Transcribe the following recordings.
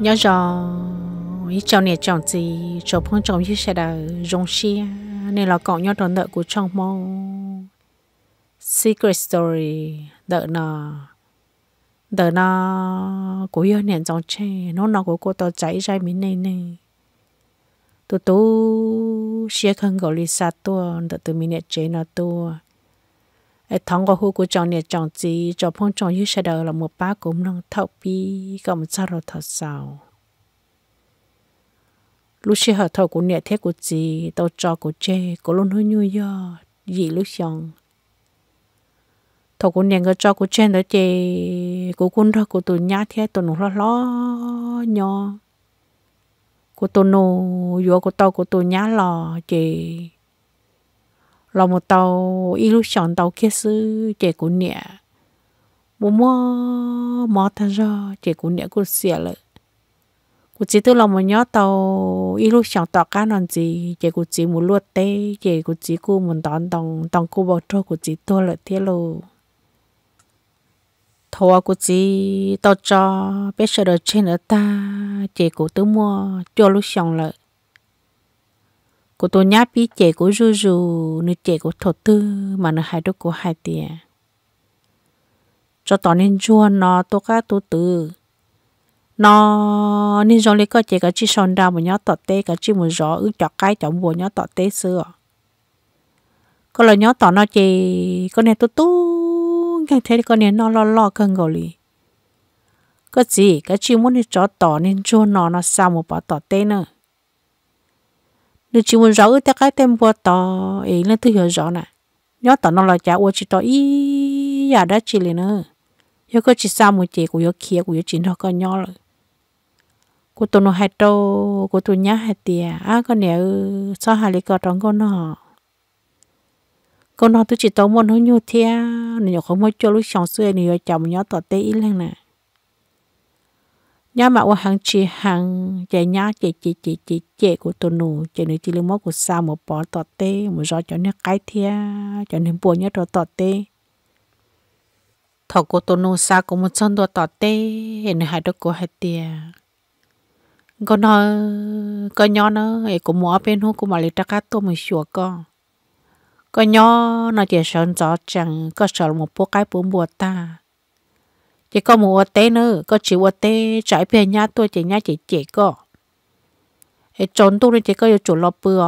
nhớ ý trong này chồng gì chồng phong chồng như sẽ là rong xia nên là cậu nhớ đón đợi của trong mô secret story đợi nó đợi nó của yêu nền trong che nó nó của cô tôi cháy ra mình này này tôi tôi sẽ không gọi lý sát tôi đợi từ mình nè chế nó tôi thằng có hú của chồng nè chồng gì cho phong chồng như sẽ đời là một ba cũng nông thọc bi cầm sao rồi thật sao lúc xưa thợ của nè thế của gì tàu cho của chê của luôn hơi nhu yo gì lúc xong thợ của nè người cho của chê nữa chê của quân thợ của tôi nhá thế tôi nó lo lo nhỏ của tôi nô yo của tao của tôi nhá lo, chê là một tàu y illusion tàu kia sư trẻ của nè bố mua mò thằng cho trẻ của nè của xỉa lợ của chị tôi là một nhóm tàu y illusion tàu cá non gì trẻ của chị muốn luộc tê trẻ của chị cô muốn đón đón đón cô bảo cho của chị tôi là thế lô thua của chị tàu cho bé sợ đồ trên ở ta trẻ của tôi mua cho lúc xong lợi cô tôi nháp bị chè của rù rù nữ chè của thổ tư mà nó hai đứa của hai tìa cho tỏ nên chua nó tôi cá tôi tư nó nên rồi lấy cái chè cái chi son đào mà nhớ tỏ tê cái chi muốn gió ước chọc cái chọn buồn nhớ tỏ tê xưa có lời nhớ tỏ nó chè con này tôi tu nghe thế con này nó lo lo cơn gọi lì có gì cái chi muốn đi cho tỏ nên chua nó nó sao một bảo tỏ tê nữa nếu chỉ muốn rõ thì cái tem bùa to ấy nên tôi hiểu rõ nè nhớ tao nó là cha uo chỉ tao ý giả đã chỉ lên nữa yêu có chỉ sao một chị của yêu kia của yêu chỉ nó có nhớ rồi của tôi nó hai trâu của tôi nhá hai tiền à con nè sao hai lý có trong con nó con nó tôi chỉ tao muốn nó như thế nên không muốn cho lúc sáng xưa nên chồng nhớ tao tê ý lên nè nhà mà ô hàng chị hàng chạy nhá chạy chạy chạy chạy chạy của tôi nụ chạy nữa chỉ lấy mốt của sao một bỏ tọt tê một do cho nó cái thia cho nên buồn nhất rồi tọt tê thọ của tôi nụ sao cũng một chân đồ tọt tê nên hai đứa của hai tia có nó có nhỏ nó ấy cũng mua bên hông cũng mà lấy trắc tôi mới sửa con có nhỏ nó chỉ sợ rõ chẳng có sợ một bộ cái bốn bùa ta chỉ có một té nữa có chỉ một té trái bên nhà tôi chỉ nhà chỉ chỉ có ở trốn tôi nên chỉ có yêu chủ lo bữa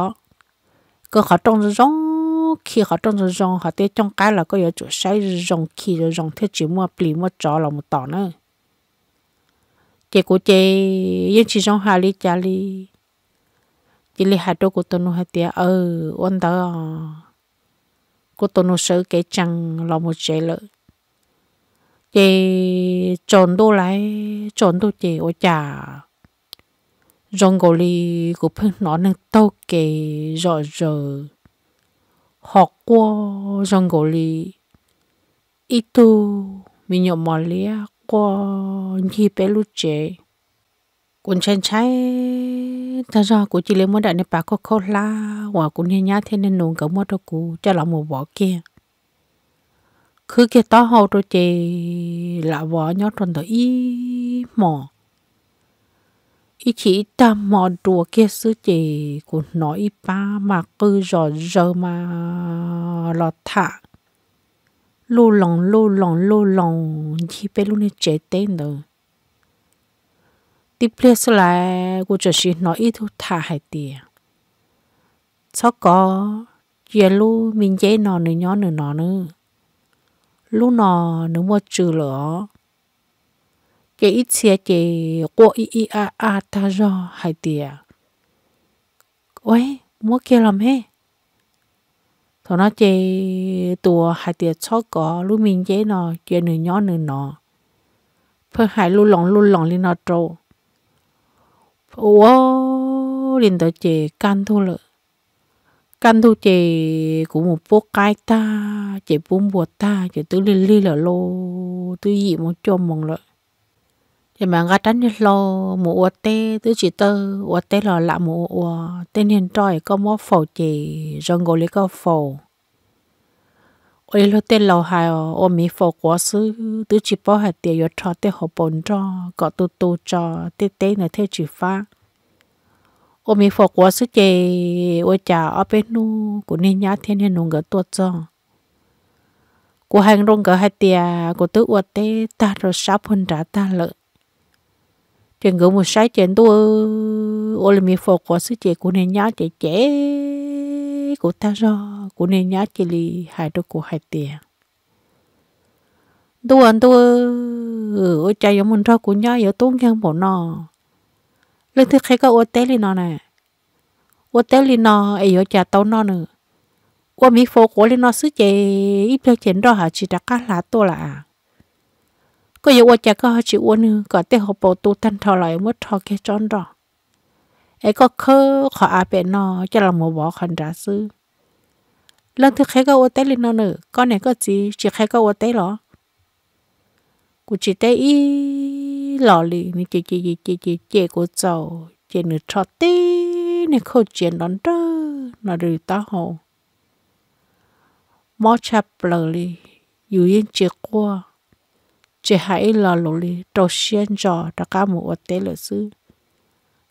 có họ trong rong khi họ trong rong họ té trong cái là có yêu chủ sai rong khi rồi rong thế chỉ mua bì mua chó là một tỏ nữa chỉ của chị yên chỉ rong hà li chả li chỉ li hà đô của tôi nó hà tía ờ ôn đó ờ. của tôi nó sợ cái chăng là một chế lợi chị chọn đồ lại chọn đồ chị ở nhà rong gò li của phương nó nâng tàu kề rõ rờ học qua rong gò li ít tu mình nhậu mò lia qua nhì bé lúc chế cũng chen trái ta do của chị lấy muốn đại nên bà có khâu la hoặc cũng nhẹ nhá thế nên nôn cả mua đâu cũ cho lòng một bỏ kia cứ kia to hầu rồi chị là vợ nhỏ tròn tới y mò ý chỉ ta mò đùa kia sư chị của nói ý ba mà cứ rò rơ mà lọt thả lô lòng lô lòng lô lòng chỉ bé luôn chế tên rồi tiếp theo sẽ là của trở sĩ nói ít thu thả hai tiền sau có chuyện luôn mình chế nó nữa nhỏ nữa nó nữa lúc nào nếu mà trừ lỡ cái ít xe chị cô y y a a ta do hai tia ôi mua kia làm hết thằng nó chị tua hai tia chó có lúc mình chơi nó chơi nửa nhỏ nửa nọ phơi hai lúc lòng lúc lòng lên nó trâu ủa liền tới chị can thôi lợi căn thu chè của một bố cái ta chè bốn bùa ta chè tự li li là lô tự gì một cho mong lợi chè mà ngã tránh lo một ô tê tứ chị tơ ô tê là lạ một ô tê nên trời có mó phổ chè rồng ngồi lấy có phổ ôi lo tên lò hài ô mi phổ quá sư tứ chị bỏ hạt tiền yo cho tê hộp bồn cho có tu tu cho tê tê này thế chị phát ô mi phò quá sức chè ô chả ở bên nu của nên nhá thiên nhiên nông gỡ tuột cho của hàng rong gỡ hai tia của tứ uất ta rồi sắp hơn trả ta lợi trên gỡ một sai trên tu ô mi phò quá sức chè của nên nhá chè chè của ta do của nên nhá chè lì hai đứa của hai tia tu anh tu ô chả giống mình ra của nhá yếu tốn ngang bộ nọ lấy thứ khai có ô tê li ấy ở chả tàu nó nữa ô mỹ phố của li nó xứ chè ít theo chén đó hả chỉ đã cá lá to là có yêu ô chả có chỉ ô nữa có tê hộp bộ tu thanh thọ lại mất thọ cái tròn đó ấy có khơ khó à bẹ nó cho là một bỏ khẩn ra xứ lần thứ khai có ô tê con này có gì chỉ khai có ô tê chỉ tê ít lò lì nè chè chè chè chè chè chè của cháu chè nửa trò tí nè khô chè nón trơ nà rử ta hồ mó chạp lờ lì dù yên chè qua chè hãy lò lò lì trâu xiên trò ra cá mù ở tế lửa sư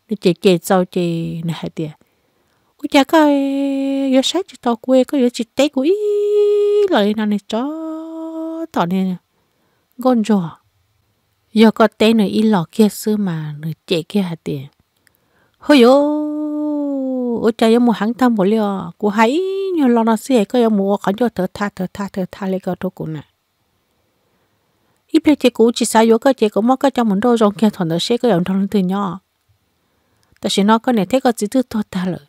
nè chè chè cháu chè nè hãy tìa cô chả coi yo sát chị tao quê có yo chị té của ý lời nà này chó tỏ nè con rồi yo có té nữa y lọ kia xưa mà nữa chế kia hạt tiền hôi yo ô cha yo mua hàng thăm bộ liò cú hãy nhờ lo nó xe có yo mua khó cho thở tha thở tha thở tha lấy cái thô cũ nè ít bây chế cũ chỉ sao yo cái chế cũ mất cái trong mình đâu rồi kia thằng đó xe có yo thằng từ nhỏ ta chỉ nó có này thế có chỉ thứ thôi ta lợi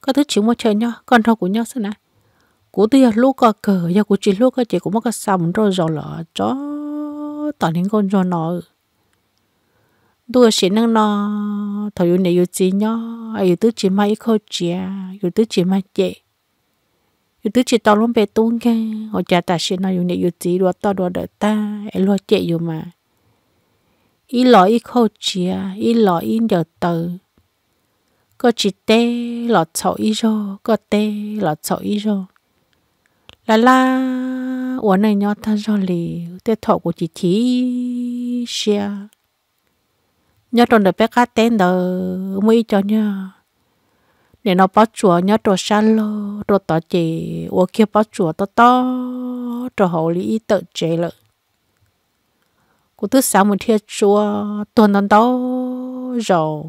có thứ chịu mua chơi nhau con thằng của nhau à, sao nè cũ tôi lúc có cờ giờ cũ chỉ lúc có chế cũ mất cái sao mình đâu rồi lọ chó ต่อเลี้ยงคนจนอตัวเสียนั่งนอถอยู่ในอยู่จีนย่ออยู่ตื้อจีนมาอีโคเจียอยู่ตื้อจีนมาเจอยู่ตื้อจีนตอนลงไปตุ้งแกหัวใจตาเสียนออยู่ในอยู่จีรัวต่อรัวเดต้าไอ้รัวเจอยู่มาอีหล่ออีโคเจียอีหล่ออีเดือเตอก็จีเต้หลอดเฉาอีโจก็เต้หลอดเฉาอีโจลาลา ủa này nhớ ta rồi lì thọ của chị chỉ xia nhớ trong đợt bé cá tên đó mới cho nhá để nó bắt chùa nhớ đồ san lô đồ tỏ chị ủa kia bắt chùa to to đồ hậu lý tự chế lợi của thứ sáu một thiên chùa tuần tuần đó rồi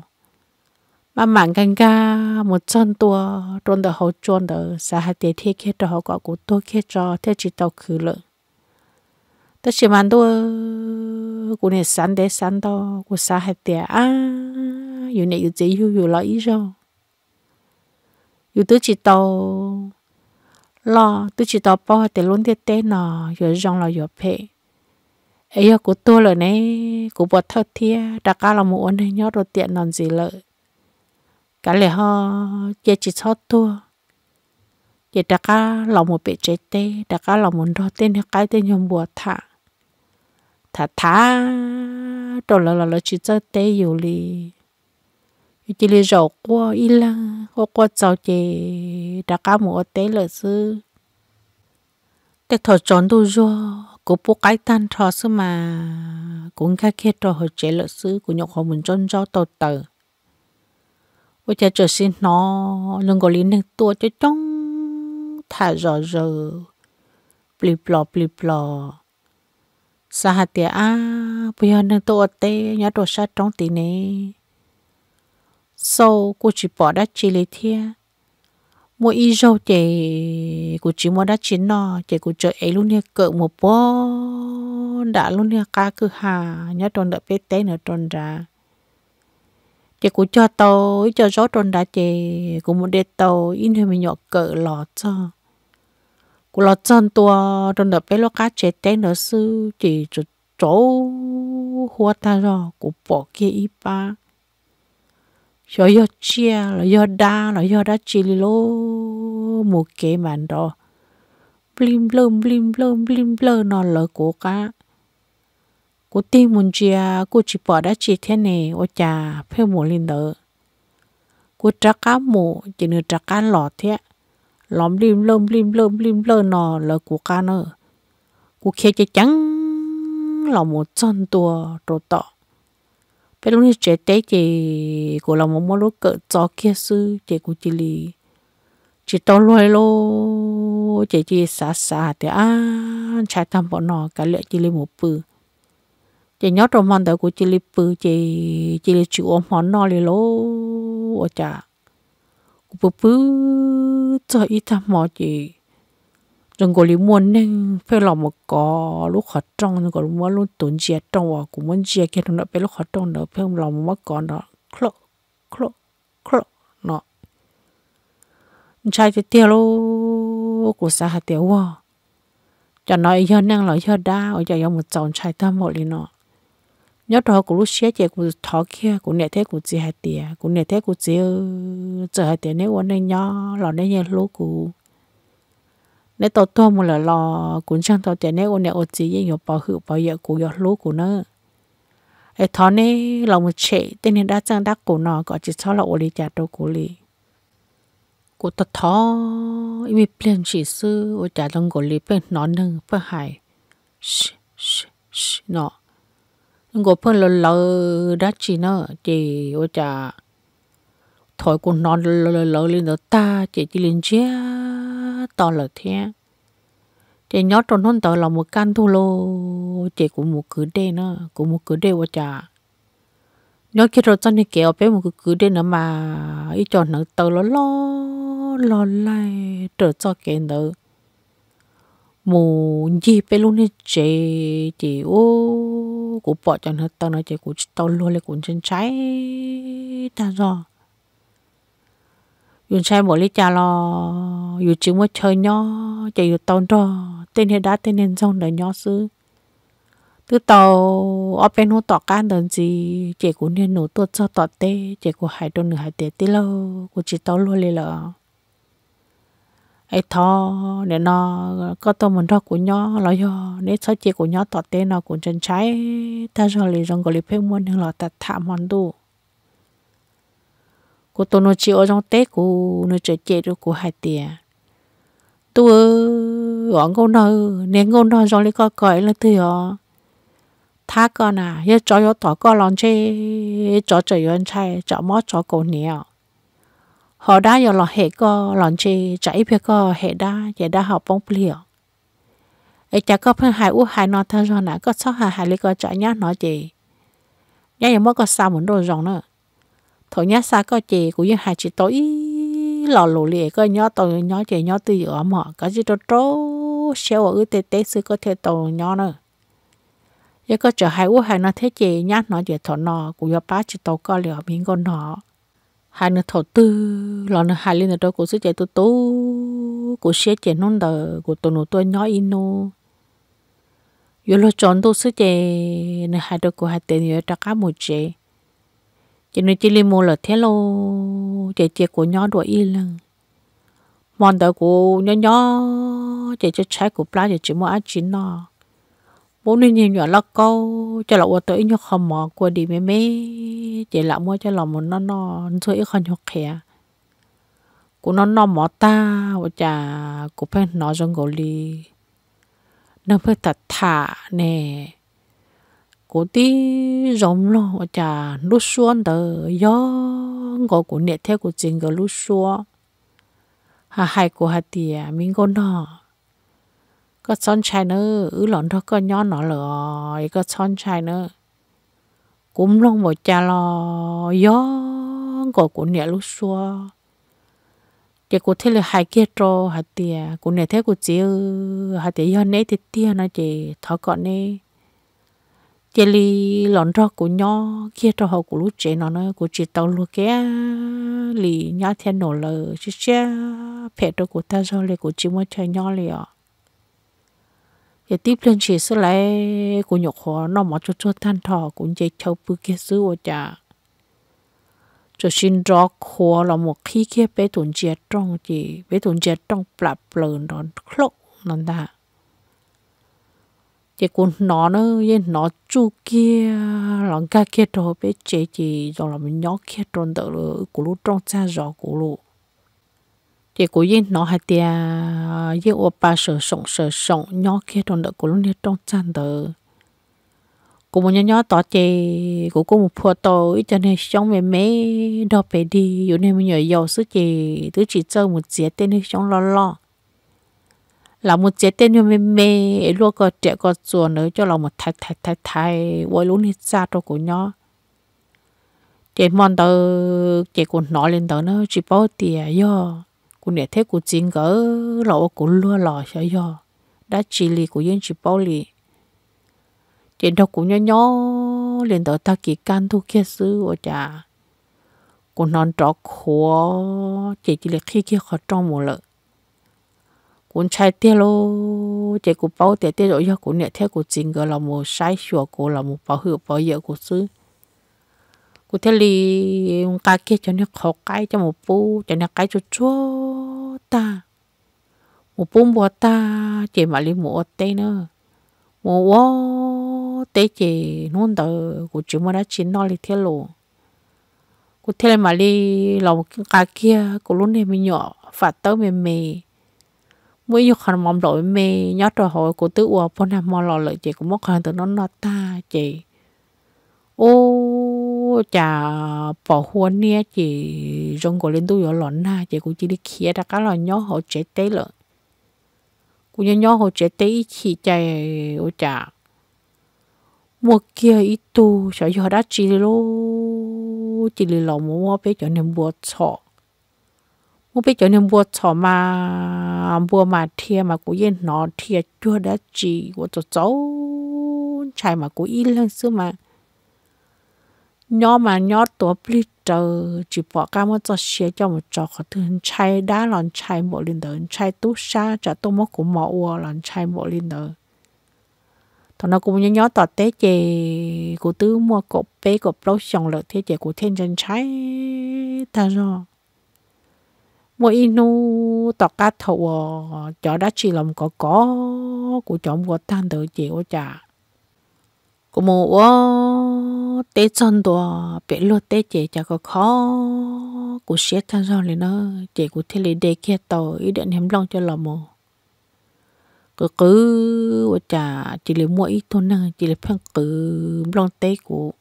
mà mạng gan ga một chân tua trôn đỡ hậu trôn đỡ xã hạt tiền thiết kế họ có cụ tôi kế cho thế chỉ tàu khử lợ ta chỉ mang tua cụ này sẵn để sẵn đó cụ xã hạt tiền à dù này dù gì dù dù lợi chỉ tàu lo tôi chỉ tàu bao để nọ rồi rong là rồi phê ấy của tôi là nè của bọn thợ thia đặc ca là một anh nhớ đồ tiện làm gì lợi cả lẽ họ chỉ chỉ sót tua để đã cá lòng một bể chế tê đã cá lòng một đo tên cái tên nhom bùa thả thả thả đồ là là là chỉ cho tê dù li chỉ li rổ qua y la qua qua cháu chị đã cá một tê là sư cái thọ chọn đồ rồi cũng bố cái tan thọ sư mà cũng cái kia trò hồi chế lợi sư của nhọc họ mình chọn cho tột tờ à, bây giờ tôi 我家这些孬，能够里能多就中，太热热，不哩不咯不哩不咯。啥哈的啊？不要能多的，伢多啥种的呢？sau cô chỉ bỏ đã chỉ lấy thia mua y rau chè cô chỉ mua đã chỉ nó chè cô chơi ấy luôn nha cỡ một bó đã luôn nha cá cứ hà nhớ tròn đợi bé tê nữa tròn ra chị cũng cho tôi cho gió trôn đã chị cũng muốn để tôi in thì mình nhỏ cỡ lọ cho cụ lọ chân tua trôn đập bé lo cá chết té nữa sư chỉ chỗ chỗ hoa ta rồi cụ bỏ kia ít ba rồi do chia rồi do đa rồi do đa chỉ lô một cái màn đó blim blum blim blum blim blum nó lỡ cổ cá cô tin muốn chia cô chỉ bỏ đã chỉ thế này ô cha, phải mua lên đỡ cô trả cá mù chỉ nửa trả cá lọ thế lom lim lom lim lom lim lơ nò lơ của cá nữa cô khe chơi trắng là một chân tua đồ tọ bây lúc này trẻ té chị cô là một món lúc cỡ cho kia sư chị cô chỉ lì chị to loay lô chị chị xả xả thì à chạy thăm bọn nó cả lệ chị lì một bự chị nhớ trong mòn đời của chị lip bự chị chị lip chịu ôm hòn no lì lố ở chả bự bự cho ít tham mò chị trong gọi lì muốn nên phải làm một có lúc khó trong rừng gọi mua luôn tốn chia trong và cũng muốn chia kia đó phải lúc khó trong đó phải làm một có nó khlo khlo khlo nó chạy thì tiêu lô của xã hạt tiêu hoa cho nó giờ năng là giờ đa ở giờ một chồng chạy tham một lì nó nhớ trò của lúc xé chạy của thọ kia của nè thế của chị hạt tiền của nè thế của chị ừ, chờ hạt tiền nếu anh ấy nhớ lò nên nhớ lúc của nếu tao to một là lò cũng chẳng tao tiền nếu anh ấy ở chị yên nhớ bảo hữu bảo giờ của nhớ lúc của nó ai thọ nè lòng một chế tên nên đã chẳng đắc cổ nó có chỉ cho là ô lý trả đâu cổ lý cổ tao thọ vì plan chỉ sư ở trả trong của lý bên nó nâng bên hải nó ngô phân lò lò đã chỉ nó chỉ ô chả thổi cũng nó lò lò lên đó ta chỉ chỉ lên chia to là thế chỉ nhót trong nón tờ là một căn thu lô chỉ cũng một cứ đê nó cũng một cứ đê ô cha, nhót khi rồi chân này kéo bé một cứ đê nữa mà ít cho nó tờ lò lò lò lại trở cho cái nữa mù gì bé luôn đi chỉ chỉ ô ô cụ bỏ cho nó tao nói chỉ cụ tao luôn lấy cụ chân trái ta do dùng sai bỏ lý cha lo dù chỉ muốn chơi nhó chạy dù tao đó tên hệ đã tên nên xong đời nhó sư từ tàu ở bên hồ tỏ can đơn gì chạy cụ nên nổ tuột cho tỏ tê chạy cụ hải đồn nửa hải tê tê lâu cụ chỉ tao luôn lấy là ai thọ nè nó có tôi mình đó của nhỏ lo yo nếu sáu chị của nhỏ tọt tê nó cũng chân trái ta rồi lì rong gọi lì phê muôn nhưng là ta thả mòn đủ của tôi nó chỉ ở trong tết của nó chơi chơi được của hai tiền tôi ở ngô nơ nè ngôn nơ rồi lì có cởi là thứ họ thả con à giờ cho yo tỏ con lòng chê cho chơi yon chai cho mót cho cổ nhiều họ đã giờ lọ hệ co lọn chi chạy phía co hệ đã giờ đã học bóng liều ấy chả có phải hai u hai nó thơ rồi nãy có sáu hai hai lý co chạy nhát nó chị nhát giờ mới có sao muốn đồ rồng nữa thôi nhát xa co chị cũng như hai chị tối lọ lù lì có nhó tôi nhó chị nhó tư ở mỏ có gì đó trố xéo ở tê tê sư có thể tàu nhó nữa giờ có chờ hai u hai nó thế chị nhát nó giờ thọ nọ cũng do ba chị tôi co liều miếng con nọ hai nữa thầu tư lọ nữa hai lên đó cũng sẽ chạy tôi tố cũng sẽ chạy nón đờ của tôi nó tôi nhói in nô giờ lo chọn tôi sẽ chạy nữa hai đó của hai tiền nữa trả cả một chạy chỉ nên chỉ lên mua là thế lo chạy chạy của nhói đuổi in lần mòn đờ của nhói nhói chạy cho trái của plá chạy chỉ mua ăn chín nọ bố nên nhìn nhỏ là câu cho là tới nhỏ không mò qua đi mẹ mẹ chỉ là mua cho là một nó nó rưỡi con nhỏ khẻ của nó nó mò ta và chả của bên nó trong gò li nó phải thật thả nè của tí giống lo và chả lúc xuân tờ gió gò của nẹt theo của chính gò lúc xuân hà hai của hà tìa mình có nó ก็ซ้อนชายเนอะอือหลอนทอก็ย้อนหนอเลยก็ซ้อนชายเนอะกุ้มลงหมดจาลอย่องก็กูเนี่ยลูกชัวเดี๋ยวกูเทเลยหายเกียโตหาเตียกูเนี่ยเทกูเจียหาเตียย้อนเนติเตียนะเจทอก่อนเน่เจลีหลอนทอกูย่อเกียโตหากูลูกเจนอเนอะกูจิตเตาลูกแกลีย่าเทียนหนอเลยเชี่ยเผ็ดตัวกูตาโซเลยกูจิมว่าเธอย่อเลยอ่ะ giờ tiếp lên chỉ số lại của nhục họ nó mà cho cho than thọ cũng chỉ cháu bự kia xứ ở chả cho xin rõ khó là một khi kia bé tuần chết trong gì bé tuần chết trong bạp lợn đó khóc nó ta chỉ còn nó nữa yên nó chu kia lòng ca kia đó bé chế gì rồi là mình nhỏ kia tròn tự của lúc trong cha rõ của lúc thì cô yên nó hay tia yêu ô ba sợ sổng sợ sổng nhỏ kia trong đợt của lúc này trong chăn đờ cô muốn nhỏ nhỏ tỏ chê cô cô một phô tô ít cho nên sống mẹ mẹ đo bé đi dù nên mình nhờ giàu sức chê thứ chỉ chơi một chế tên nên sống lo lo là một chế tên như mẹ mẹ luôn có trẻ có chùa nữa cho là một thay thay thay thay, quay lúc này xa cho cô nhỏ chị mòn tờ chị cũng nói lên tờ nó chỉ bảo tiền yo. กูเนี่ยเทกูจิงก็หลอกกูลัวหลอเฉยๆได้จีลีกูยังจีบอลีเจนทกูย่อย่อเรียนต่อตากีกันทุกเคซื้อว่าจ้ากูนอนจอกหัวเจจีเลขี้ขี้ขอจ้องหมดเลยกูใช้เตี้ยโลเจกูเป้าเตี้ยเตี้ยโดยกูเนี่ยเทกูจิงก็เราโมใช้ชัวกูเราโมเป้าหือเป้าเยอะกูซื้อ cụ thể li ca kia cho nên khó cái cho một phu cho nên cái cho chúa ta một bú bùa ta chỉ mà li một tê nữa một ó tê chỉ nôn tờ cụ chỉ mua đã chín nó li thế lộ cụ thể mà li lòng ca kia cụ luôn này mình nhỏ phát tới mình mì mỗi giờ khăn mỏng đổi mì nhớ rồi hồi cụ tứ uo bọn nam mò lò lợi chị cũng mất hàng từ nó nó ta chị ô chả bỏ hoa nia chỉ rong cổ lên tu rồi lón na chỉ cũng chỉ đi kia đã cá là nhỏ họ chết tế lợ cũng như nhỏ họ chế tế chỉ chạy ô chả mua kia ít tu sợ giờ đã chỉ lô chỉ lì lò mua mua bé cho nên bùa chọ mua bé cho nên bùa chọ mà bùa mà thia mà cũng yên nó thia chưa đã chỉ của cháu chạy mà cũng ít lăng xưa mà nhỏ mà nhỏ tuổi pli trờ chỉ bỏ cả một cho xe cho một trò có thương chai đá lần chai bộ lần đời chai tú xa trả tôi mốc của mỏ ua lòn chai bộ lên đời thằng nó cũng nhớ nhớ tọt tế chè của tứ mua cổ bê cổ lâu xong lợi thế chè của thiên chân trái ta rồi mua inu tọt cá thầu chó đã chỉ lòng có có của chọn của tan tự chịu chả của mua tế chân đồ bé lô tế chế chả có khó của xe chân rồi lên nó chế của thế lý đề kia tàu ý định hiếm lòng cho lò mồ cứ cứ và chả chỉ lấy mỗi ít thôi nè chỉ lấy phăng cứ lòng tế của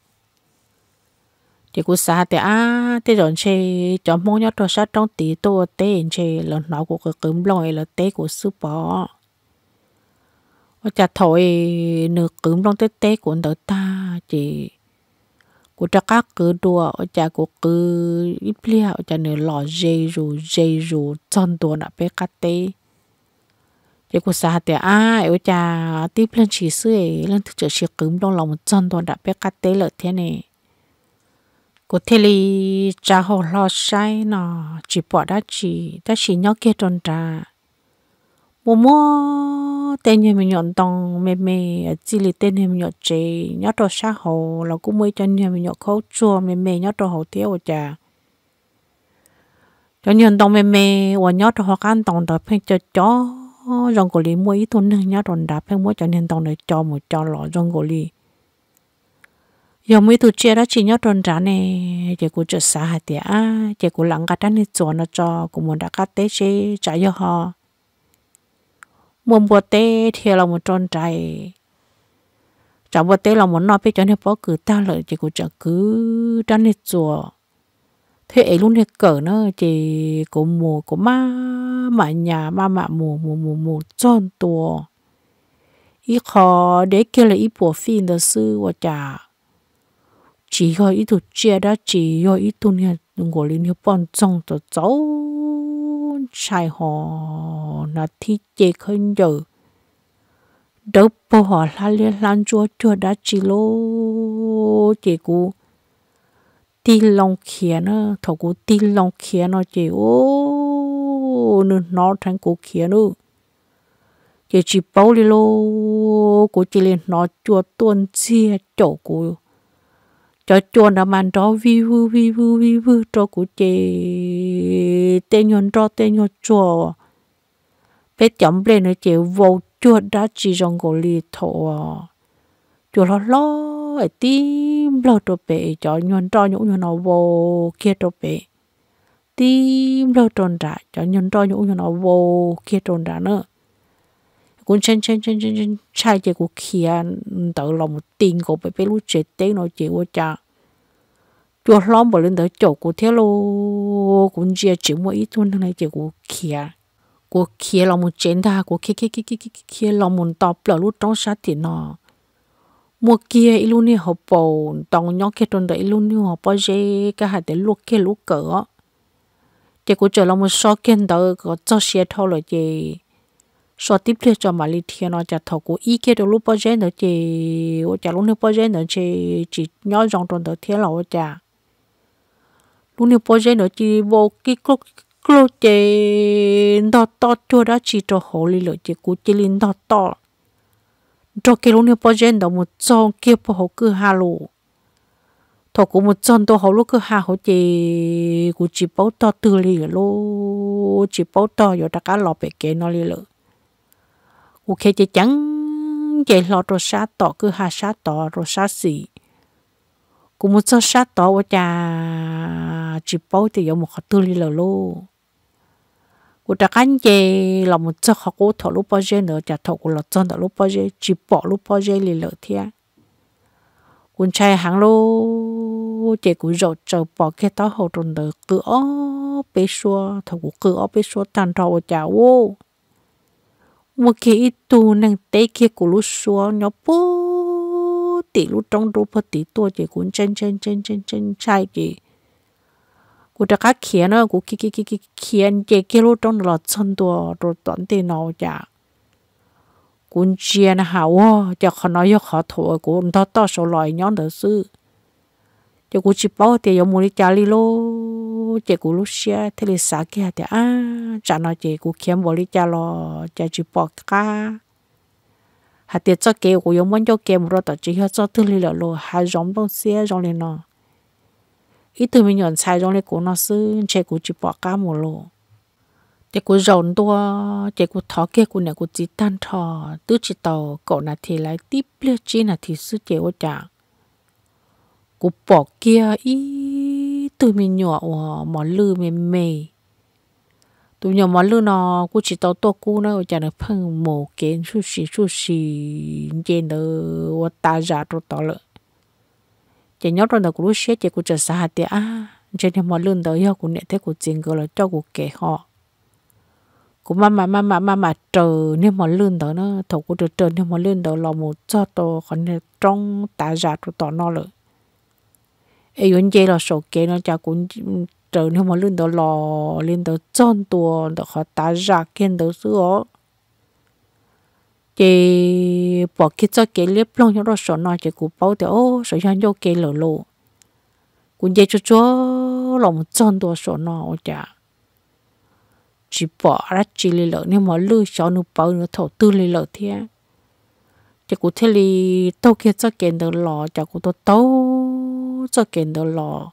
chỉ của xa thì à thế rồi xe cho mong nhau cho sát trong tí tô tế xe là nó của cái cứng long là tế của sư bỏ và chả thôi nửa cứng long tế tế của đỡ ta chỉ กูจะก้ากือตัวจะกูกืออีเปลี่ยจะเนื้อหล่อเจรูเจรูจนตัวน่ะไปกัดเตจะกูสาแต่อ้าเอวจะตีเปลี่ยนชีเสื่อเรื่องที่จะเชื่อกึมลงลงจนตัวน่ะไปกัดเตเลยเท่านี้กูเทลีจะหัวหล่อใช่เนาะจีปอดได้จีแต่ชีนยอกเกตจนจ้า mua mua tên nhà mình nhọn tòng mềm mềm chỉ là tên nhà mình nhọn chế nhớ đồ sát hồ là cũng mới chân nhà mình nhọn khấu chua mềm mềm nhớ đồ hồ tiêu của cha cho nhọn tòng mềm mềm và nhớ đồ hoa can tòng đó phải cho chó rong cổ lì mua ít thôi nên nhớ đồ đá phải mua cho nên tòng để cho một cho lọ rong cổ lì, giờ mấy tụi chia đó chỉ nhớ đồ trả nè chỉ cũng chợt xa hạt thì à, chỉ cũng lặng cả đan này cho nó cho cũng muốn đặt cái tế chế trả cho họ mua bò tê thì là một tròn trái, chẳng bò tê là một nọ biết cho nên bỏ cử ta lợi chỉ của chẳng cứ trăn hết chùa thế ấy luôn hết cỡ nó chỉ có mùa có ma mà nhà ma mà mùa mùa mùa mùa tròn tùa ý khó để kia là ý bùa phim đó sư và chả chỉ có ý thủ chia đó chỉ có ý tu nha đừng có liên hiệp bọn trong cho cháu sai họ là thi chế khơi giờ đâu bỏ họ la liên lan chúa chúa đã chỉ lô chế cú ti lòng khía nó thọ cú ti lòng khía nó chế ô nó nó thành cú khía nó, chế chỉ bảo đi lô cú chỉ lên nó chúa tuân chia chỗ cú cho chuồn đã mang đó vi vu vi vu vi vu cho cụ chê thì tê nhon cho tê nhon chùa bé chấm lên nó chịu vô chua đã chỉ rong gò lì thọ chùa lo lo ấy tim lo cho bé cho nhon cho nhũ nhon nó vô kia cho bé tim lo tròn ra cho nhon cho nhũ nhon nó vô kia tròn ra nữa cũng chân chân chân chân chân chạy chạy của kia tự lòng một tiền của bé bé lúc chết tế nó chịu cha chỗ lom bỏ lên tới chỗ của thế lô cũng chia chỉ mỗi ít thôi này chỉ của kia của kia là một chén tha của kia kia kia kia kia là một tọp là lút trong sát thì nó mua kia ít luôn đi học bầu tòng nhóc kia trong đấy ít luôn đi học bao giờ cái hạt để lúc kia lúc cỡ chỉ của chỗ là một số kia đó có cho xe thôi rồi chị so tiếp theo cho mà lý thiên nó chả thầu của ý kia trong lúc bao giờ nữa chị chả lúc nữa bao giờ nữa chị chỉ nhớ rằng trong đó thiên là chả lúc nhiều bao giờ nó chỉ vô cái cốc cốc chế đo to cho đã chỉ cho họ lý lợi chỉ cú chế linh đo to cho cái lúc nhiều bao giờ nó một trong kia bao họ cứ hà lù thọ cũng một trong tôi họ lúc cứ hà họ chỉ cú chỉ bao to từ lý lô chỉ bao to rồi đặc cá lọ bể kế nó lý lợi cú khi chỉ trắng chế lọ rồi sát to cứ hà sát to rồi sát xì cũng muốn cho sát tỏ của cha chỉ bảo thì có một họ tư lý lô của ta cán chê là một cho họ cố thọ lúc bao giờ nữa chả thọ của lọt chân thọ lúc bao giờ chỉ bỏ lúc bao giờ lý lợ thia quân trai hàng lô chê cũng rộ chờ bỏ kê tao hậu tròn đỡ cứ ó bê xua thọ của cứ ó bê xua tan thọ của cha ô một cái ít tu năng tế kia của lúc xua nhỏ bố ติรู้จงรู้พอติตัวเจกูเจนเจนเจนเจนเจนใช่เจกูจะคักเขียนเนอะกูคิคิคิเขียนเจกี่รู้จงหลอดชนตัวรถตอนตีนเอาจากกูเชียนะฮะว่าจะขอน้อยขอถอยวกูทอดต่อสลอยย้อนเดือซื้อเจกูชิบเอาเตียวมูลิจาริโลเจกูรู้เชียเทเลสาเกีเตียอ่าจาน้อเจกูเขียนบริจาลอจะชิบปอกก้า hà tiệt cho kêu của giống muốn cho kêu một rồi chỉ cho cho thứ li lợ lô hà giống đông xe giống lên nó ít thứ mình nhận sai giống lên của nó sư chế của chỉ bỏ cá một lô chế của rồng tua chế của thọ kia của này của chỉ tan thọ tứ chỉ tàu cậu là thì lại tiếp lê chi là thì sư chế của chàng của bỏ kia ít thứ mình nhỏ mỏ lư mềm mềm tụ nhỏ món lư nó cô chỉ tao to cô nó chả nó phân mổ kiến sushi sushi trên đó và ta giả rồi tao lợ chả nhớ rồi là cô lúc xếp chả cô chả xa hạt tiệt à trên nhà món lư đó yêu cô nè thấy cô tiền gọi là cho cô kể họ cô mà mà mà mà mà mà chờ nếu món lư đó nó thầu cô được chờ nếu món lư đó là một cho to còn trong ta giả rồi tao nó lợ ấy vốn chơi là số kế nó chả cũng trở nên mà lên đó lò lên đó chọn tua đó họ ta ra kiến đó xưa chị bỏ kia cho cái liếp lông cho nó sợ nói chị cũng bảo thì ô sợ cho nhau cái lỗ lỗ cũng dễ cho cho lòng chọn tua sợ nó chả chỉ bỏ ra chỉ lì lợ nên mà lư cho nó bảo nó thổ tư lì lợ thế chỉ cũng thế lì tao kia cho kiến đó lò chả cũng tao tao cho kiến đó lò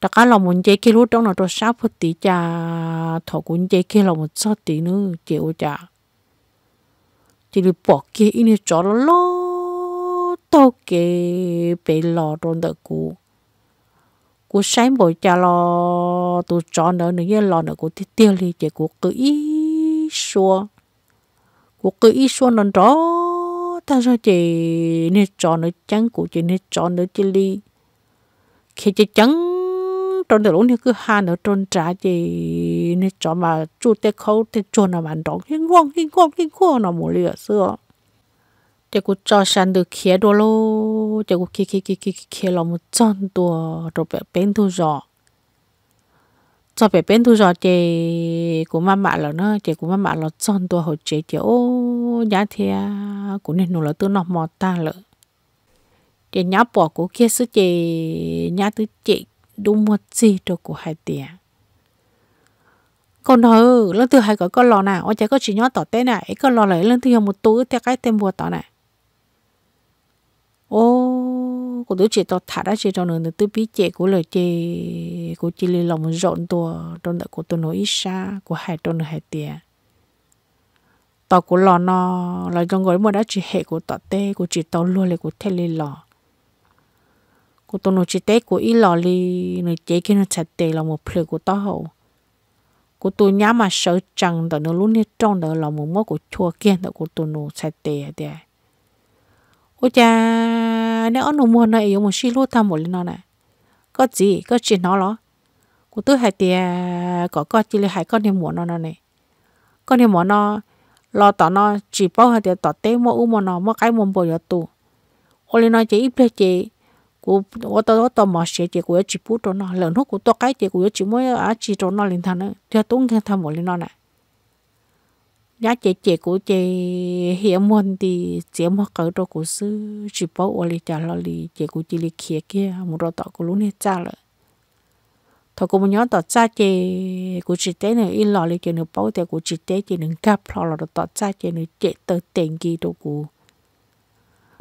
ta cá lòng muốn chơi kia lúc trong nó cho sáu phút tí cha thọ cũng chơi kia lòng muốn sáu tí nữa chơi cha chỉ được bỏ kia ít nữa cho lo tao kê bị lò trong đợt cũ cú sáng bồi cha lo tụ cho nữa nữa như lò nữa cú thì tiêu đi chỉ cú cứ ít xua cú cứ ít xua nó đó ta sao chỉ nên cho nó trắng cú chỉ nên cho nó chỉ đi khi chỉ trắng trôn được lúc cứ ha nữa trôn trả gì nên cho mà chú tê khâu tê chôn là bạn đóng hiên quang hiên quang hiên quang nó mù lìa xưa chỉ có cho sẵn được khía đồ lô chỉ có khía khía khía khía khía là một chân đồ rồi bé bên thu gió, cho bé bên thu gió chỉ của má mẹ là nó chỉ của má mẹ là chân đồ hồi chế chỉ ô giá thia của nên nó là tôi nó mò ta lỡ, chỉ nhá bỏ của kia sư chỉ nhá tư chỉ đúng một gì cho của hai tiền còn nói lần thứ hai có con lò nào ông chạy có chỉ nhó tỏ té này con lò lấy lần thứ hai một túi theo cái tên bùa tỏ này ô của tôi chỉ tỏ thả ra chỉ cho nữa tôi biết chị của lời chị của chị lì lòng rộn tua trong đợi của tôi nói ít xa của hai trong hai tiền tỏ của lò nó là trong gói mua đã chỉ hệ của tỏ tê của chỉ tỏ luôn lại của thế lì lò cô tôi nói chỉ tết của ít lò li nói chế cái nó chặt tệ là một phơi của tao hậu của tôi nhá mà sợ chẳng đó nó luôn hết trong đó là một mối của chua kia đó của tôi nói chặt tệ tệ ô cha nếu nó mua này yếu một xí lúa tham một lần nó này có gì có chuyện nó đó của tôi hai tệ có có chỉ là hai con em muốn nó nó này con em muốn nó lo tỏ nó chỉ bao hai tệ tỏ tế mua u mua nó mua cái mua bồi giờ tù ôi nó chỉ ít chơi cú ô tôi tôi tô mà xe thì cú chỉ bút cho nó lần lúc cú to cái thì cú chỉ mới á chỉ cho nó lên thằng nữa thì tốn cái thằng một lên nó này giá chị chị cú chị hiện muốn thì chị mua cỡ cho cú sư chỉ bảo ô li trả lo li chị cú chỉ li kia kia một đôi tọ cú luôn hết trả lại thôi cú nhớ tọ trả chị cú chỉ té này ít lo li chị nữa bảo thì cú chỉ té chị đừng gặp lo là tọ trả chị nữa chị tự tiền gì đâu cú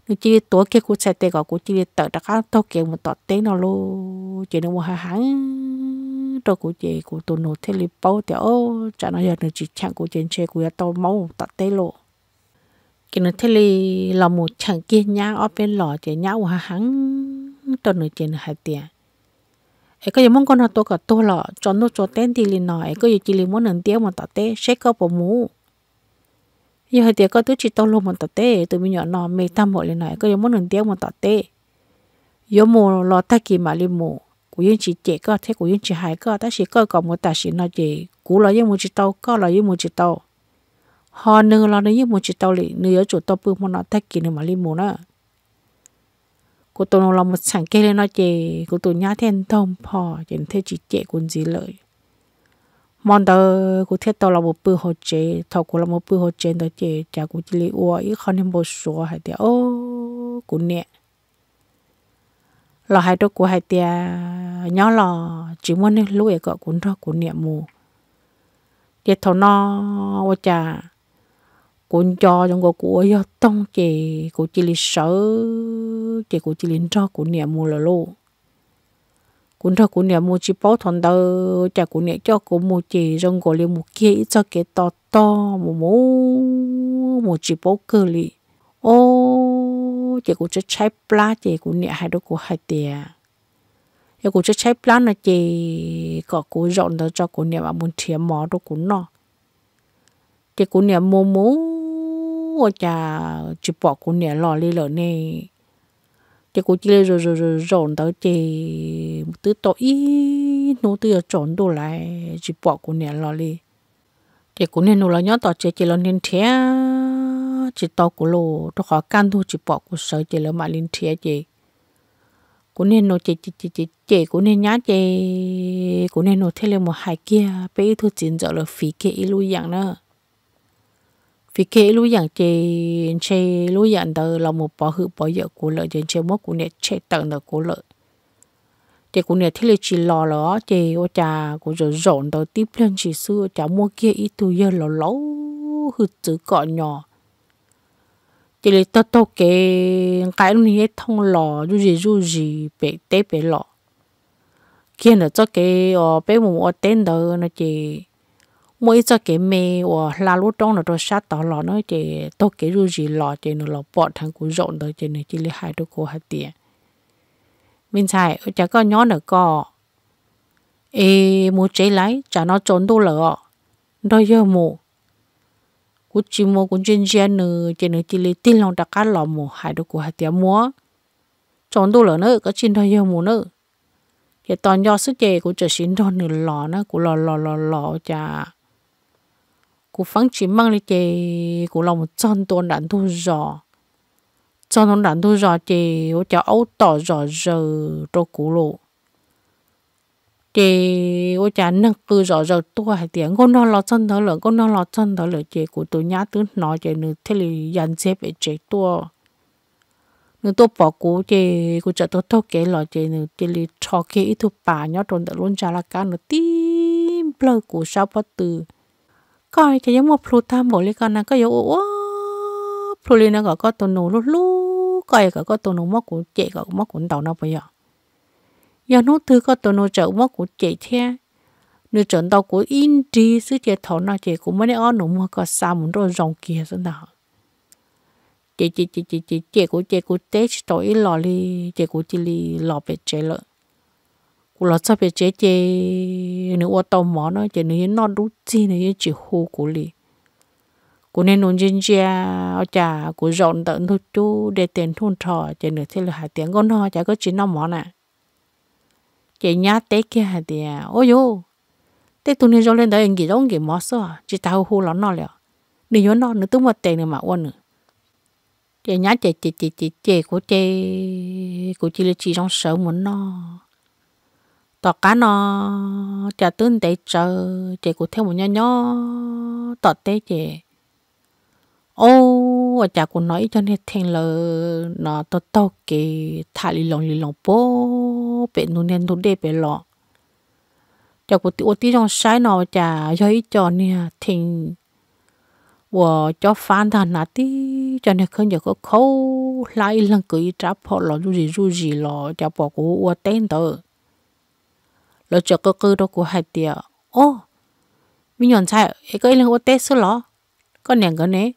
nó chỉ tổ kia cũng sẽ tê gọi cũng chỉ tự đặt ăn thôi kiểu một tọt tế nó luôn chỉ nó mua hàng hàng rồi cũng chỉ cũng tụi nó thế li bao thì ô chả nói giờ nó chỉ chẳng cũng trên xe cũng tao máu tọt tế lộ cái nó thế li là một chẳng kia nhá ở bên lò chỉ nhá mua hàng hàng tụi nó chỉ hai tiền ấy có gì muốn con nó tôi cả tôi lọ cho nó cho tên thì liền nói ấy có gì chỉ liền muốn nâng tiếng một tọt tế sẽ có bộ mũ giờ thì có tôi chỉ tao luôn một tọt tê tụi mình nhỏ nó mê tâm bộ lên này có giống muốn nửa tiếng một tọt tê giống mù lo ta kỳ mà lên mù của yên chỉ trẻ có thế của yên chỉ hai có ta chỉ có còn một ta chỉ nó chỉ cú lo yên một chỉ tao có lo yên một chỉ tao họ nửa lo nửa yên một chỉ tao lì nửa chỗ tao bự một nó ta kỳ nửa mà lên mù nữa của tôi là một sản kê lên nó chỉ của tôi nhát thêm thông phò chỉ thế chỉ trẻ cũng gì lợi mong đợi cụ thiết tao là một bữa hỗ trợ thọ cụ là một bữa hỗ trợ đó chị cha cụ chỉ lấy uo ít khó nên bố số hay tiếc ô cụ nè là hai đứa cụ hay tiếc nhỏ là chỉ muốn nên lúa cái cụ nó cụ nè mù tiếc thọ nó ô cha cụ cho trong cái cụ ấy tông chị cụ chỉ lấy sợ chị cụ chỉ lấy cho cụ nè mù là luôn cũng thà cũng nhà mua chỉ bảo thằng đâu chả cũng nhà cho cũng mua chỉ rong gọi là mua kia cho cái to to mua mua mua chỉ bảo cơ li ô chị cũng chơi trái plá chị cũng nhà hai đứa cũng hai tiền chị cũng chơi trái plá là chị có cũng rộn đó cho cũng nhà mà muốn thiếu mỏ đó cũng nọ chả cũng nhà mua mua chả chỉ bảo cũng nhà lò li lợ này chị cô chị rồi rồi rồi dọn tới chị từ tối nô từ chọn đồ lại chỉ bỏ của nè lo đi chị cô nè nô là nhớ tao chị chị là nên thế chỉ tao của lo tao khó can thôi chỉ bỏ của sợ chị là mà lên thế chị cô nè nô chị chị chị chị chị cô nè nhá chị cô nè nô thế là một hai kia bé thôi chín giờ là phí kia ít ilu dạng nữa vì kế lúc dạng chế chế lúc dạng đó là một bỏ hữu bỏ giờ của lợi chế chế mất của nè chế tận đó của lợi chế của nè thế là chỉ lo là chế ô cha của rồi rộn đó tiếp lên chỉ xưa cha mua kia ít tu giờ là lâu hư chữ cọ nhỏ chế là tao tao cái cái lúc này thông lò du gì du gì bể tế bể lọ kia là cho cái ở ờ, bé mù ở tên đó nó chế mỗi cho cái mẹ và là lúc trong là tôi sát tỏ lọ nó chỉ tôi cái rú gì lọ chỉ nó lọ bỏ thằng cú rộn đó chỉ nó chỉ lấy hai đứa cô hai tiền mình xài chả có nhỏ nữa co ê mua chế lấy chả nó trốn đâu lỡ đôi giờ mù cú chỉ mua cũng chuyên chuyên nữa chỉ nó chỉ lấy tin lòng đặc cát lọ mù hai đứa cô hai tiền mua trốn đâu lỡ nữa có chín đôi giờ mù nữa cái toàn do sức chế của trở xin đòn nữa lò nó của lò lò lò lò, chả cú phăng chỉ mang đi chơi, cú lòng chân tuôn đạn thu giò chân tuôn đạn thu giò chơi, ô chả ấu tỏ rò giờ cho cú lộ chơi, ô chả nâng cư rò giờ tua hai tiếng con nó lo chân thở lửa con nó lo chân thở lửa chơi, cú tôi nhát tứ nói chơi, nữ thế lì dàn xếp để chơi tua nữ tôi bỏ cú chơi, cú chợ tôi thâu kế lo chơi, nữ chị lì cho kế ít thu bà nhớ trốn đã luôn trả là cá nữ tím plơ cú sao bắt từ coi chỉ giống một Pluto bộ lý con nó có dấu ó Pluto nó gọi có tổ nụ lú lú coi gọi có tổ nụ móc của chị gọi móc của tàu nó bây giờ giờ nó thứ có tổ nụ chậu móc của chị thế nửa trận tàu của đi, sứ chị thổ nó chị cũng mới để ở nụ mua có sao muốn rồi dòng kia xuống nào chị chị chị chị chị chị của chị của tết tội lò li chị của chị li lò về chế lợn u lo cho bé chế chế nếu ô tô mỏ nó chế nếu nó đủ chi nếu chỉ hô của li của nên nôn chân chia ở chả của rộn tận thôi chú để tiền thôn trò chế nữa thế là hai tiếng con ho chả có chỉ nó mỏ nè chế nhá té kia hai tiếng ôi yo té tụi nên cho lên đấy anh gì đó anh gì mỏ sao chỉ tao hô lắm nó liền nếu nhớ nó nữa tôi mất tiền nữa mà quên nữa chế nhá chế chế chế chế chế của chế của chỉ là chỉ trong sợ muốn nó tỏ cá nó chả tương để chờ chị cụ theo một nho nho tỏ tế chị ô chả cụ nói cho nên thành là nó tỏ tao kì thả lì lồng lì lồng bố bé nu nên nu đê bé lọ chả cũng tiêu tiêu trong sai nó chả do ý cho nè thành và cho phán thằng nà đi cho nên không giờ có khâu lại lần cứ trả bỏ lọ rú gì rú lọ chả bỏ của tên tớ lo cho cơ cơ đó của hai tiệt ô mình nhận sai ấy cái lên ô tết xưa lọ con nè cái này,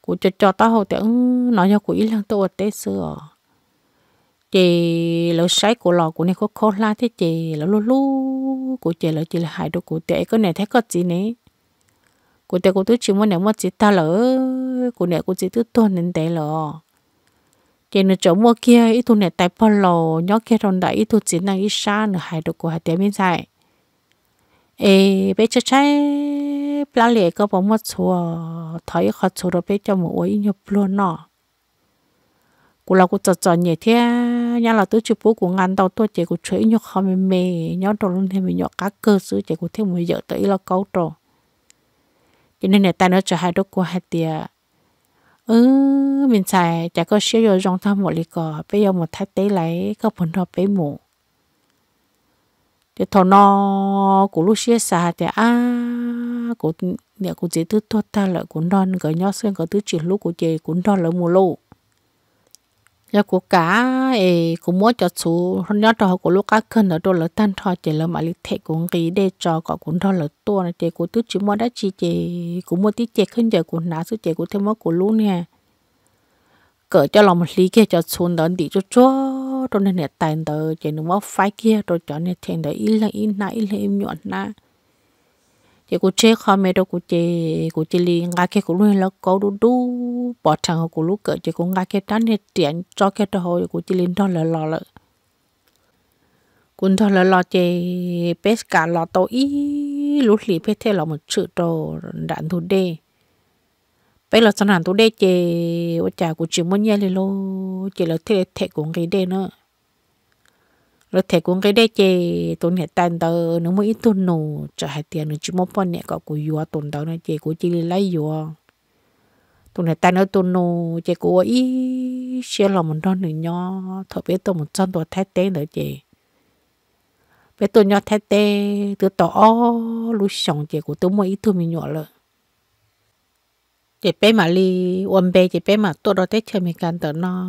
của cho cho tao hậu tiệt nói cho của ý lăng tôi ô tết xưa chị lỡ sấy của lò của này có khó la thế chị lỡ lu lu của chị lỡ chị là hại đồ của tệ cái này thấy có gì này, của tệ của tôi chỉ muốn nè muốn chị ta lỡ của nè của chị tôi toàn nên tệ lỡ cái nó chỗ mua kia ít tu này tại phần lò nhóc kia rồi đấy ít tu chỉ năng ít xa nữa hai đồ của hai tiếng bên dài ê bé chơi chơi lá lệ có bao nhiêu chùa thấy khó chùa rồi bé cho một ít nhập luôn nọ cụ là cụ chợt chợt nhẹ thế nhà là tôi chụp bố của ngàn tàu tôi chỉ của chơi nhóc không mềm mềm nhóc đồ luôn thì mình nhóc cá cơ sứ chỉ của thêm một giờ tới là câu trò cho nên này ta nó cho hai đứa của hai tiếng ừ mình xài chả có sử dụng trong thăm một lý cỏ bây giờ một thái lấy có phần hợp với mù thì thọ nó của lúc xưa xả thì à của nhà của chị tư thoát ta lại của non cái nhau xuyên cái thứ chuyện lúc của chị cũng non lại mù lâu giờ dạ, của cả ấy cũng muốn cho chú hôm nhớ cho của lúc cá cơn ở đâu là tan thọ chỉ là mà lịch thể cũng nghĩ để cho có cũng đó là tua này chỉ của tứ chỉ muốn đã chi chỉ cũng muốn tí chỉ hơn giờ của nã số chỉ của thêm mất của lúc nè cỡ cho lòng một lý kia cho xuống đó đi cho cho cho nên là tài tờ chỉ nó mất phái kia rồi cho nên thành đó ít là ít nãy là em nhọn na thì cô chơi khó mẹ đâu cô chơi cô chơi li ngã cái cô luôn là có đủ đủ bỏ thằng cô lúc cỡ thì cô ngã cái tan hết tiền cho cái đó hồi cô chơi lên thôi là lo rồi cũng thôi là lo chơi bếp cả lo tổ ý lúc lì bếp thế là một chữ đồ đạn thủ đê bây giờ sản hàng thủ đê chơi ôi chà cô chỉ muốn nhảy lên lo chơi là thế thế cũng cái đê nữa rồi thầy cũng cái đây chè tuần hết tan tờ nó mà ít tốn nổ trả hai tiền nó chỉ một phần nhẹ cậu của vua tuần tờ này chè của chỉ lấy vua tuần hết tan nữa tốn nổ chè của ý xe là một đòn nữa nhỏ thợ biết tôi một chân tôi thái tế nữa chè biết tôi nhỏ thái tế tôi tỏ lúc sống chè của tôi mới ít thôi mình nhỏ lợ chè bé mà li ôm bé chè bé mà tôi đó tết chơi mình can tờ nó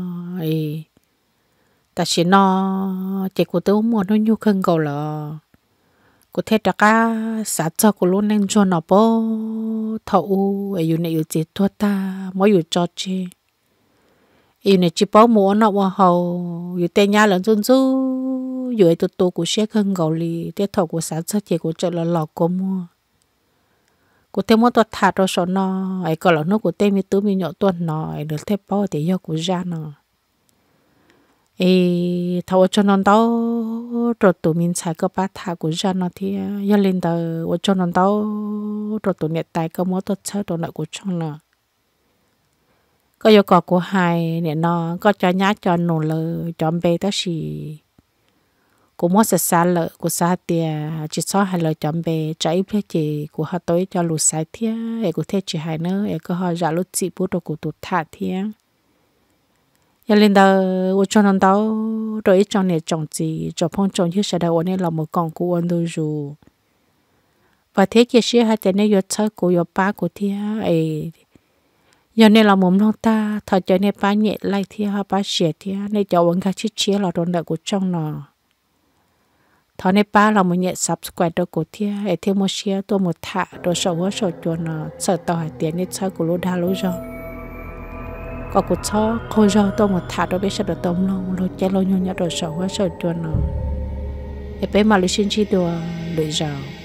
ta chỉ nó chỉ có tôi mua nó nhu cân cầu là có thế đó cả xã cho của luôn nên cho nó bố thầu ở yêu này yêu chỉ thua ta mỗi yêu cho chi yêu này chỉ bố mua nó vào hậu yêu tên nhà lần chân chú yêu ấy tụt tụt của xe cân cầu lì thế thầu của xã cho chỉ của chợ là lọ của mua của thế mua tuột thà rồi số nó ấy còn là nó của tên mi tứ mi nhậu tuần nó ấy được thế bao thì do của ra nó ê thầu cho nó đó rồi tụi mình xài cơ bát thà của cha nó thì giờ lên tờ cho nó đó rồi tụi nhiệt tài cơ mỗi tụi chơi tụi nợ của trong nó, có yêu cầu của hai nè nó có cho nhá cho nổ lờ cho bé đó xì của mỗi sẽ xa lợ của xa tiền chỉ so hai lợ cho bé trái phía chị của họ tới cho lụt sai thiệt ấy của thế chỉ hai nữa ấy có họ giả lụt chị bút đồ của tụt thà thiệt giờ lên đầu u cho nó đau rồi cho nè chồng gì cho phong chồng như sẽ đầu nè là một con cú anh đôi dù và thế kia sẽ hai tên này yo chơi của yo ba của thia ấy giờ nè là một nó ta thật cho nè ba nhẹ lại thia ha ba xẻ thia nè cho ông cả chiếc chiếc là đòn đợi của trong nó thọ nè ba là một nhẹ subscribe đó của thia ấy e thêm một share tôi một thả rồi sầu hóa sầu chuồn nó sợ tao hai tiền nè chơi của lô đa lô rồi có cuộc cho cô cho tôi một thả đôi bé sập được tôm luôn lôi chạy lôi nhau nhau đồ sầu quá sầu chuồn nó để bé mà lấy xin chi đùa lưỡi rào